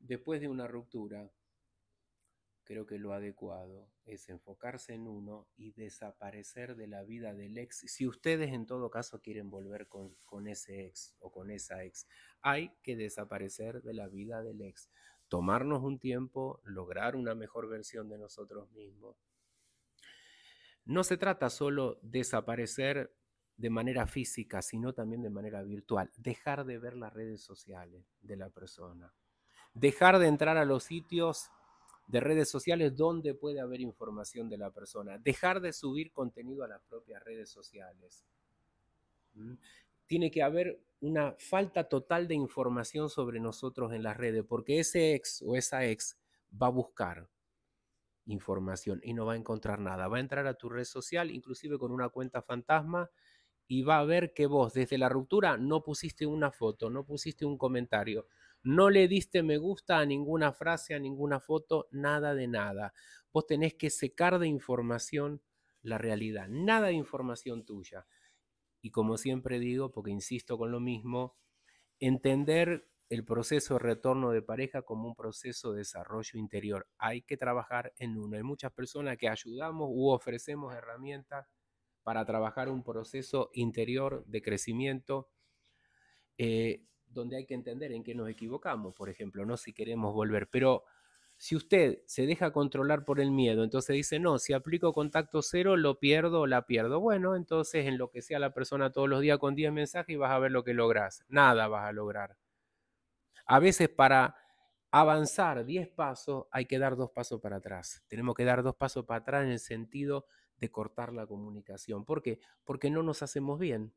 Después de una ruptura, creo que lo adecuado es enfocarse en uno y desaparecer de la vida del ex, si ustedes en todo caso quieren volver con, ese ex o con esa ex. Hay que desaparecer de la vida del ex, tomarnos un tiempo, lograr una mejor versión de nosotros mismos. No se trata solo de desaparecer de manera física, sino también de manera virtual, dejar de ver las redes sociales de la persona dejar de entrar a los sitios de redes sociales donde puede haber información de la persona, dejar de subir contenido a las propias redes sociales. Mm. Tiene que haber una falta total de información sobre nosotros en las redes, porque ese ex o esa ex va a buscar información y no va a encontrar nada. Va a entrar a tu red social, inclusive con una cuenta fantasma, y va a ver que vos desde la ruptura no pusiste una foto, no pusiste un comentario, no le diste me gusta a ninguna frase, a ninguna foto, nada de nada. Vos tenés que secar de información la realidad, nada de información tuya. Y como siempre digo, porque insisto con lo mismo, entender el proceso de retorno de pareja como un proceso de desarrollo interior. Hay que trabajar en uno. Hay muchas personas que ayudamos u ofrecemos herramientas para trabajar un proceso interior de crecimiento. Eh, donde hay que entender en qué nos equivocamos, por ejemplo, no si queremos volver, pero si usted se deja controlar por el miedo, entonces dice, no, si aplico contacto cero, lo pierdo o la pierdo. Bueno, entonces en lo que sea la persona todos los días con 10 mensajes y vas a ver lo que logras. Nada vas a lograr. A veces para avanzar 10 pasos hay que dar dos pasos para atrás. Tenemos que dar dos pasos para atrás en el sentido de cortar la comunicación. ¿Por qué? Porque no nos hacemos bien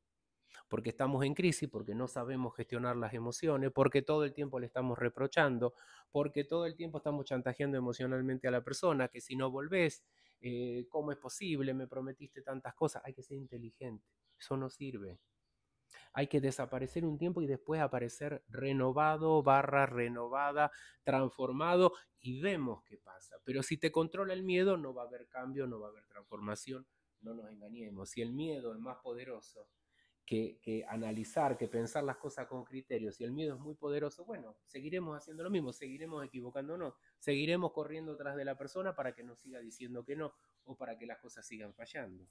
porque estamos en crisis, porque no sabemos gestionar las emociones, porque todo el tiempo le estamos reprochando, porque todo el tiempo estamos chantajeando emocionalmente a la persona, que si no volvés, eh, ¿cómo es posible? Me prometiste tantas cosas. Hay que ser inteligente, eso no sirve. Hay que desaparecer un tiempo y después aparecer renovado, barra renovada, transformado y vemos qué pasa. Pero si te controla el miedo, no va a haber cambio, no va a haber transformación. No nos engañemos. Si el miedo es más poderoso que, analizar, que pensar las cosas con criterios, y el miedo es muy poderoso, bueno, seguiremos haciendo lo mismo, seguiremos equivocándonos, seguiremos corriendo tras de la persona para que nos siga diciendo que no o para que las cosas sigan fallando.